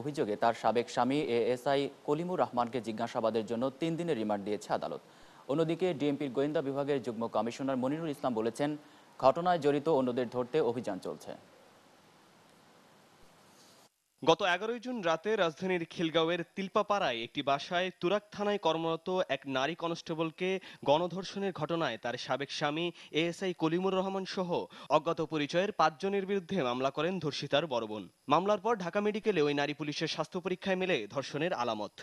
অভিযোগে তার সাবেক স্বামী এএসআই কলিমুর রহমানকে জিজ্ঞাসাবাদের জন্য তিন দিনের রিমান্ড দিয়েছে আদালত অন্যদিকে ডিএমপির গোয়েন্দা বিভাগের যুগ্ম কমিশনার মনিরুল ইসলাম বলেছেন ঘটনায় জড়িত অন্যদের ধরতে অভিযান চলছে গত এগারোই জুন রাতে রাজধানীর খিলগাঁওয়ের তিলপাপাড়ায় একটি বাসায় তুরাক থানায় কর্মরত এক নারী কনস্টেবলকে গণধর্ষণের ঘটনায় তার সাবেক স্বামী এএসআই কলিমুর রহমান সহ অজ্ঞাত পরিচয়ের পাঁচজনের বিরুদ্ধে মামলা করেন ধর্ষিতার বড় মামলার পর ঢাকা মেডিকেলে ওই নারী পুলিশের স্বাস্থ্য পরীক্ষায় মেলে ধর্ষণের আলামত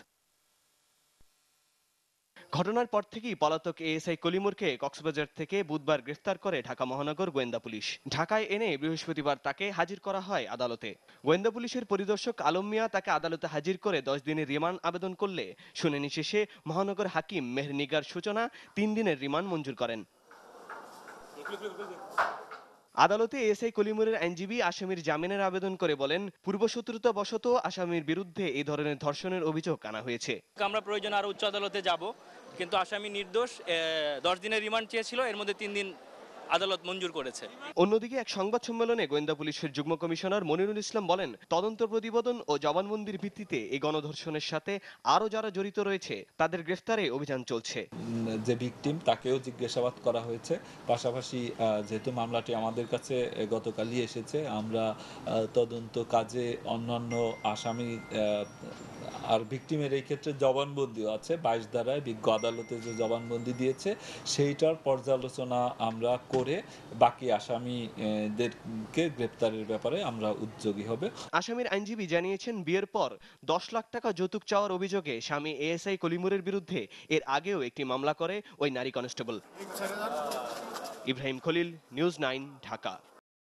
ঘটনার পর থেকেই পলাতক এএসআই কলিমুরকে কক্সবাজার থেকে বুধবার গ্রেফতার করে ঢাকা মহানগর গোয়েন্দা পুলিশ ঢাকায় এনে বৃহস্পতিবার তাকে হাজির করা হয় আদালতে গোয়েন্দা পুলিশের পরিদর্শক আলম মিয়া তাকে আদালতে হাজির করে দশ দিনের রিমান্ড আবেদন করলে শুনানি শেষে মহানগর হাকিম মেহনিগার সূচনা তিন দিনের রিমান্ড মঞ্জুর করেন আদালতে এসআই কলিমুরের আইনজীবী আসামির জামিনের আবেদন করে বলেন পূর্বশত্রুতা বশত আসামির বিরুদ্ধে এই ধরনের ধর্ষণের অভিযোগ আনা হয়েছে আমরা প্রয়োজন আরো উচ্চ আদালতে যাব কিন্তু আসামি নির্দোষ দশ দিনের রিমান্ড চেয়েছিল এর মধ্যে তিন দিন আদালত মঞ্জুর করেছে অন্যদিকে এক সংবাদ সম্মেলনে গোয়েন্দা পুলিশের যুগ্ম কমিশনার মনিরুল ইসলাম বলেন তদন্ত প্রতিবেদন ও জবানবন্দির ভিত্তিতে এই গণধর্ষণের সাথে আরও যারা জড়িত রয়েছে তাদের গ্রেফতারে অভিযান চলছে যে ভিকটিম তাকেও জিজ্ঞাসাবাদ করা হয়েছে পাশাপাশি যেহেতু মামলাটি আমাদের কাছে গতকালই এসেছে আমরা তদন্ত কাজে অন্যান্য আসামি আর ভিকটিমের এই ক্ষেত্রে জবানবন্দিও আছে বাইশ ধারায় বিজ্ঞ আদালতে যে জবানবন্দি দিয়েছে সেইটার পর্যালোচনা আমরা করে বাকি আসামিদেরকে গ্রেপ্তারের ব্যাপারে আমরা উদ্যোগী হবে আসামির আইনজীবী জানিয়েছেন বিয়ের পর দশ লাখ টাকা যৌতুক চাওয়ার অভিযোগে স্বামী এএসআই কলিমুরের বিরুদ্ধে এর আগেও একটি মামলা করে ওই নারী constable Ibrahim Khalil news nine Dhaka